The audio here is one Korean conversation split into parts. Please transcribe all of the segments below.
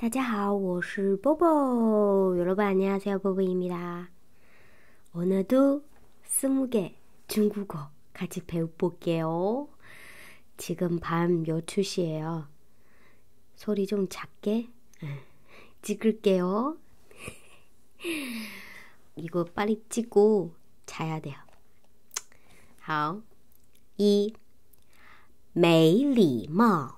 大家好，我是 뽀뽀 여러분 안녕하세요 뽀뽀입니다. 오늘도 스무 개 중국어 같이 배워볼게요. 지금 밤 12시예요. 소리 좀 작게 찍을게요. 이거 빨리 찍고 자야 돼요. 好，一，没礼貌。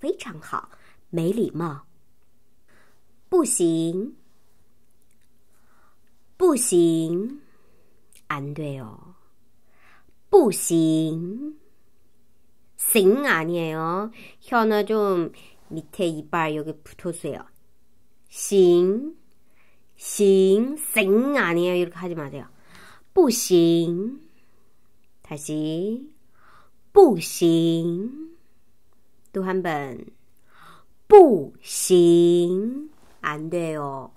非常好，没礼貌。不行，不行，안 돼요。 不行,行 아니에요. 혀는 좀 밑에 이빨 여기 붙었어요. 行行行 아니에요. 이렇게 하지 마세요. 不行, 다시, 不行. 또한 번. 不行.안 돼요.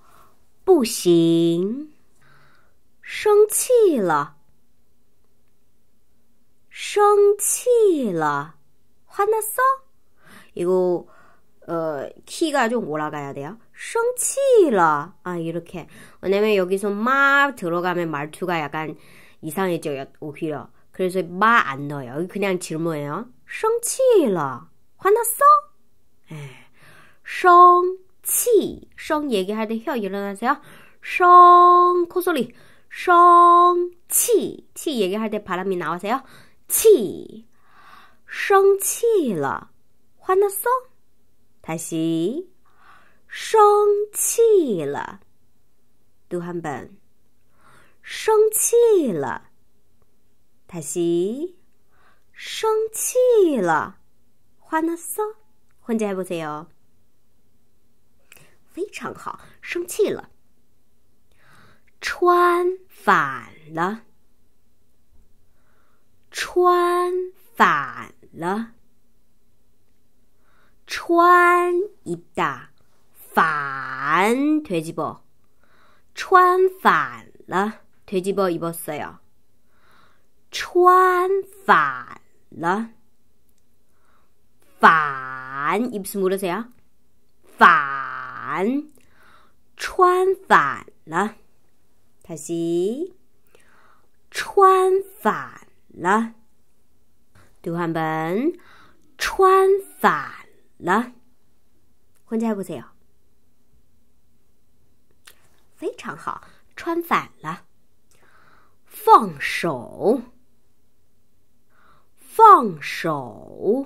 不行.生气了.生气了. 화났어? 이거 어, 키가 좀 올라가야 돼요. 성치라. 아, 이렇게. 왜냐면 여기서 마 들어가면 말투가 약간 이상해져요, 오히려. 그래서 마 안 넣어요. 그냥 질문이에요. 성치라. 화났어? 성치 예. 성 얘기할 때 혀 일어나세요. 성 코소리 성치 치 얘기할 때 바람이 나오세요. 치 성치라 화났어? 다시 성치라 또한 번 성치라 다시 生气了。穿了啥？混子还不死哟！非常好，生气了，穿反了，穿反了，穿一大反，推几波，穿反了，推几波一波死啊！穿反了。反，伊不斯穆勒谁啊？反，穿反了，泰西，穿反了，对话本，穿反了，混家不怎样？非常好，穿反了，放手，放手。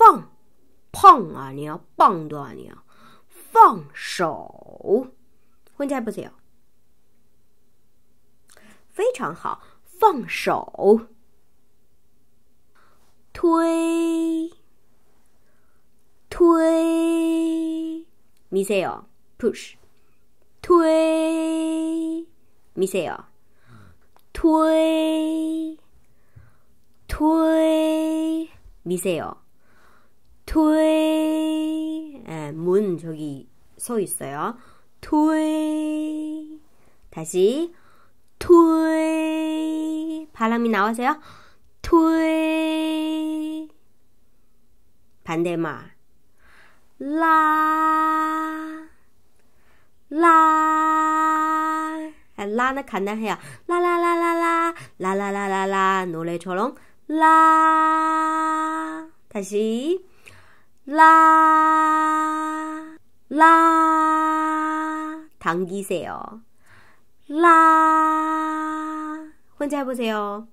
放胖啊！你要棒多少？你啊，放手，混起不行，非常好，放手推推，没事儿 Push 推，没事儿哟。推推，没事儿哟。 토이 아, 문 저기 서 있어요. 토이 다시 토이 바람이 나오세요 토이 반대말 라 라. 아, 라는 간단해요. 라라라라라 라라라라라 노래처럼 라 다시 啦啦，弹起些哦，啦混在不在哦，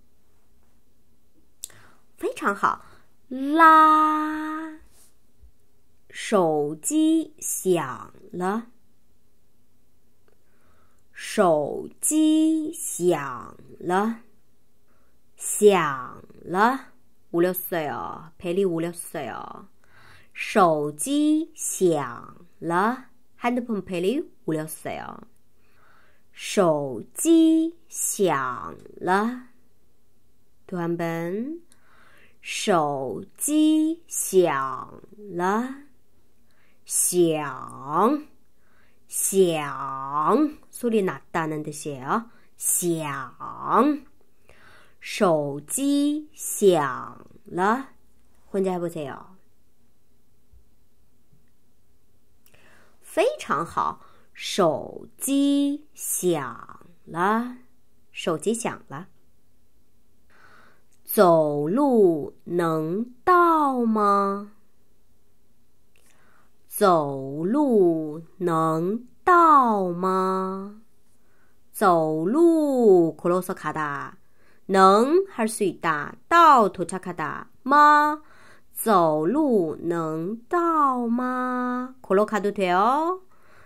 非常好。啦，手机响了，手机响了，响了五六岁哦，陪你五六岁哦。手机响了 h a n d p h o n p e l 无聊噻呀。手机响了，短本，手机响了，响，响，소리나다는데噻呀，响，手机响了，혼자해보세 요。 非常好，手机响了，手机响了。走路能到吗？走路能到吗？走路库罗索卡达，能还是碎哒？到图查卡达吗？走路能到吗? 걸어 가도 돼요.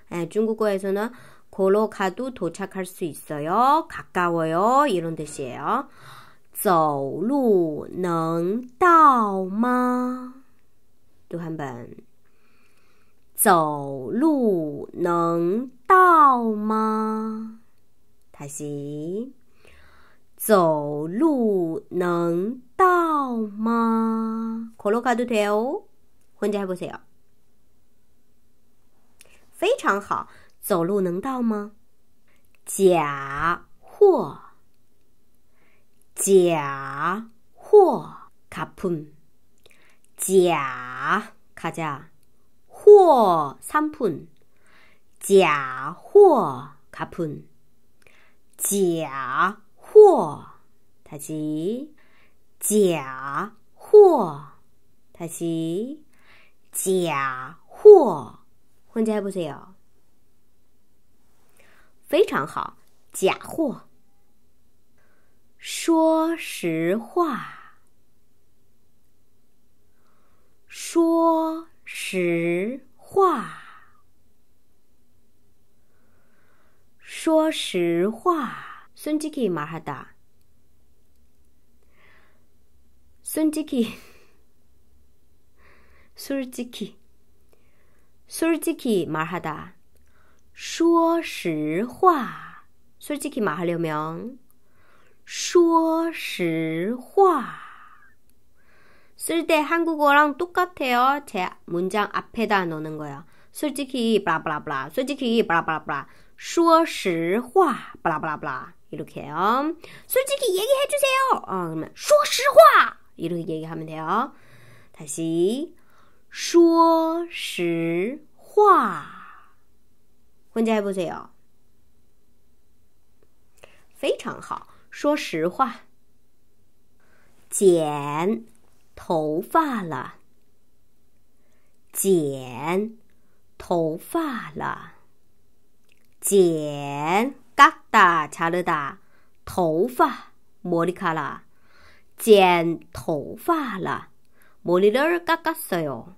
네, 예, 중국에서는 걸어 가도 도착할 수 있어요. 가까워요. 이런 뜻이에요. 走路能到吗? 또 한 번. 走路能到吗? 다시. 走路能到吗？可洛卡的腿哦，混在还不行。非常好，走路能到吗？假货，假货，卡喷，假卡架，货三喷，假货卡喷，假货，抬起。假货，抬起！假货，混在还不少，非常好。假货，说实话，说实话，说实话。孙吉吉，马哈达。 솔직히 솔직히 솔직히 말하다 说实话 솔직히 말하려면 说实话 쓸 때 한국어랑 똑같아요. 제 문장 앞에다 넣는 거예요. 솔직히 블라블라블라 솔직히 블라블라블라 说实话 블라블라블라 이렇게요. 솔직히 얘기해 주세요. 어, 그러면 说实话一路게얘기하면돼요他是说实话，혼자해不세요非常好，说实话，剪头发了，剪头发了，剪嘎达查了哒』『头发，莫里卡拉。剪头发了. 머리를 깎았어요.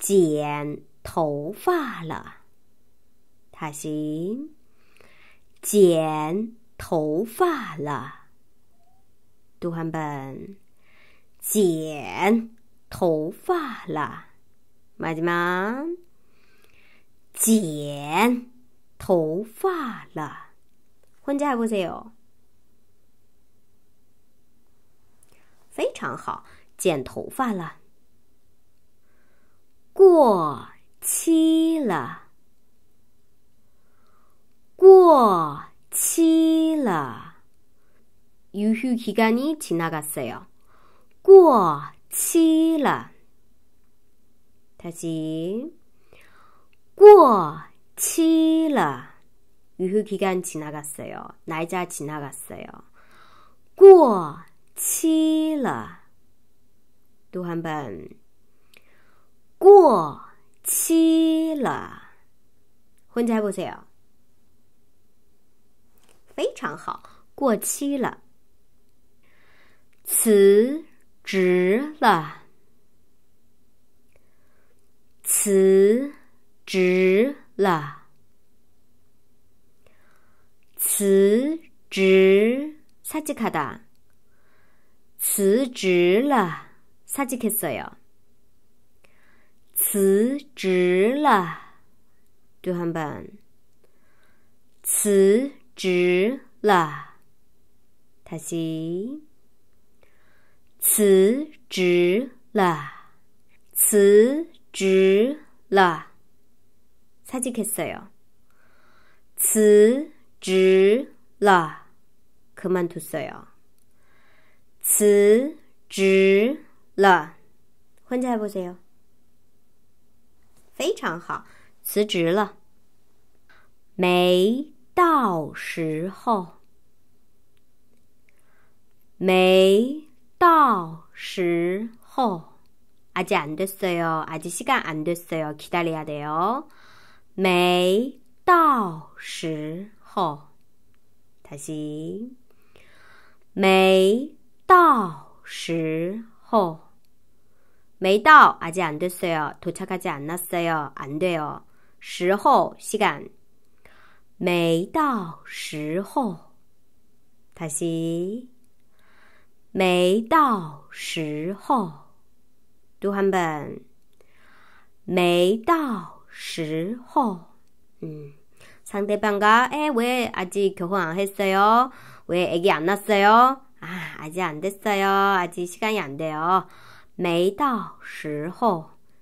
剪头发了. 다시 剪头发了.또한 번. 剪头发了. 마지막 剪头发了. 혼자 해보세요. 常好，剪头发了。过期了，过期了。유효기간이지나갔어 요。 过期了。다시过期了。유효기간지나갔어요날짜지나갔어요过。期了，读完本。过期了，婚期还不对非常好，过期了。辞职了，辞职了，辞职。サ吉卡だ。辞职了. 사직했어요. 辞职了. 또한 번. 辞职了. 다시. 辞职了.辞职了. 사직했어요. 辞职了. 그만뒀어요. 辞职了，现在不不行。非常好，辞职了。没到时候，没到时候。아직안됐어요아직시간안됐어요기다리야돼요没到时候。다 시， 没。 到时候没到아직안됐어요 도착하지 않았어요. 안 돼요. 时候 시간 没到时候 다시 没到时候또 한번 没到时候 음. 상대방과 에왜 아직 결혼 안 했어요? 왜 아기 안 났어요? 아, 아직 안 됐어요. 아직 시간이 안 돼요. 메이다 시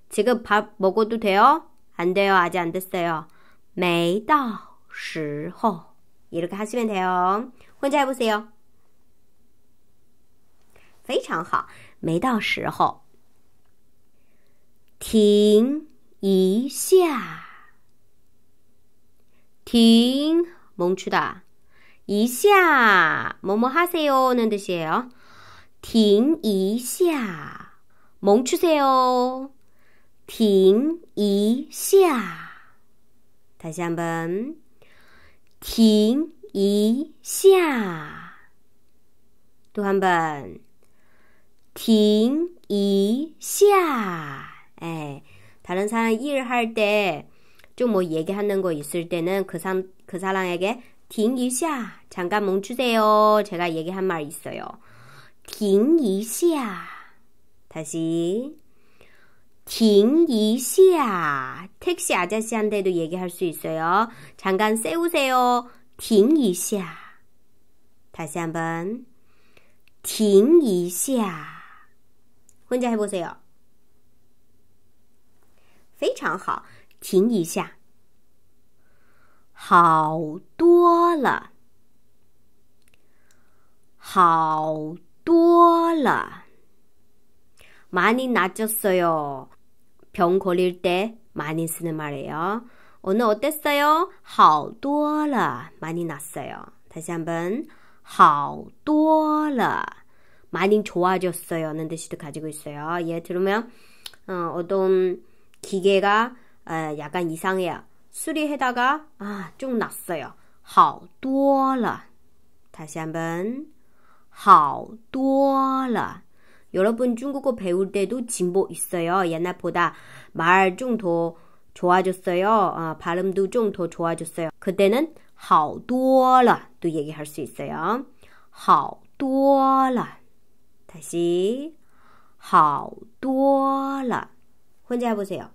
지금 밥 먹어도 돼요? 안 돼요. 아직 안 됐어요. 메이다 시 이렇게 하시면 돼요. 혼자 해보세요. 非常好，没到时候。 停一下，停멈추다 이샤 뭐뭐 하세요는 뜻이에요. 딩 이샤 멈추세요. 딩 이샤 다시 한번 딩 이샤 또 한번 딩 이샤 예. 다른 사람 일할 때 좀 뭐 얘기하는 거 있을 때는 그 사람 그 사람에게 停一下, 잠깐 멈추세요. 제가 얘기한 말 있어요. 停一下, 다시 딩이샤 택시 아저씨한테도 얘기할 수 있어요. 잠깐 세우세요. 딩이샤 다시 한번 딩이샤 혼자 해보세요. 非常好，停一下。 好多了，好多了。많이 낫졌어요. 병 걸릴 때 많이 쓰는 말이에요. 오늘 어땠어요? 好多了. 많이 낫어요. 다시 한번 好多了. 많이 좋아졌어요. 는 뜻이도 가지고 있어요. 얘 예, 들으면 어, 어떤 기계가 어, 약간 이상해요. 수리해다가 아, 좀낫어요好多了. 다시 한번 好多了. 여러분 중국어 배울 때도 진보 있어요. 옛날보다 말 좀 더 좋아졌어요. 아, 발음도 좀 더 좋아졌어요. 그때는 好多了도 얘기할 수 있어요. 好多了. 다시 好多了. 혼자 해보세요.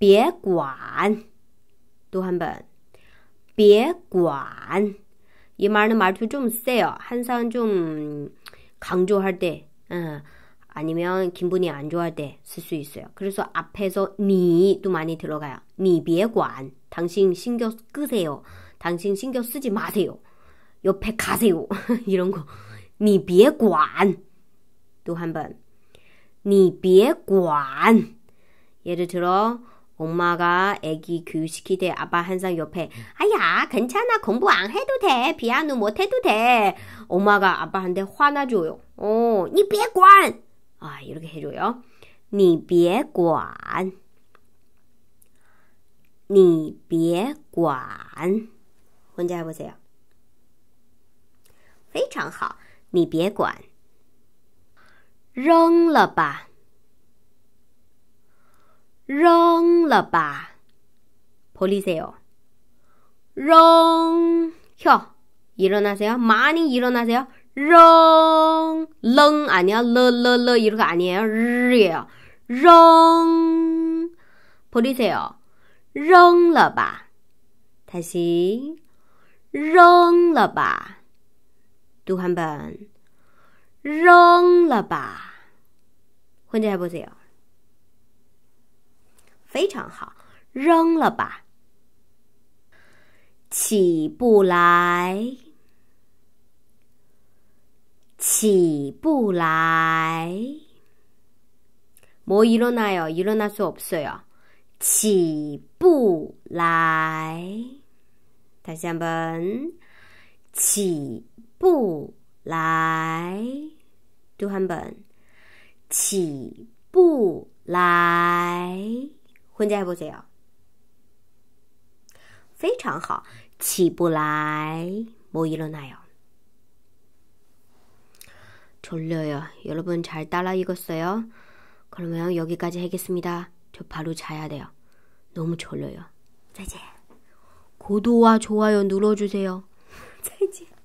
别管.또한 번. 别管.이 말은 말투 좀 세요. 항상 좀 강조할 때, 어, 아니면 기분이 안좋할때 쓸 수 있어요. 그래서 앞에서 니도 많이 들어가요. 니别管. 당신 신경 끄세요. 당신 신경 쓰지 마세요. 옆에 가세요. 이런 거. 니别管. 또 한 번. 니别管. 예를 들어 엄마가 아기 교육시키되 아빠 항상 옆에 아야 괜찮아 공부 안 해도 돼 피아노 못 해도 돼 엄마가 아빠한테 화나줘요 어, 니 비관 아 이렇게 해줘요 니 비관 니 비관 혼자 해보세요 非常好你别管扔了吧扔了吧 버리세요. 扔 혀. 일어나세요. 많이 일어나세요. 렁, 렁 아니야. 러, 러, 러 이렇게 아니에요. 르예요. 렁. 버리세요. 렁러바. 다시. 扔了吧또한 번. 렁러바. 혼자 해보세요. 非常好，扔了吧！起不来，起不来。뭐일어나요일어나서없어요起不来。大向本，起不来。读汉本，起不来。 혼자 해보세요. 非常好. 起不来뭐 일어나요. 졸려요. 여러분 잘 따라 읽었어요? 그러면 여기까지 하겠습니다. 저 바로 자야 돼요. 너무 졸려요. 再见. 고도와 좋아요 눌러주세요. 再见.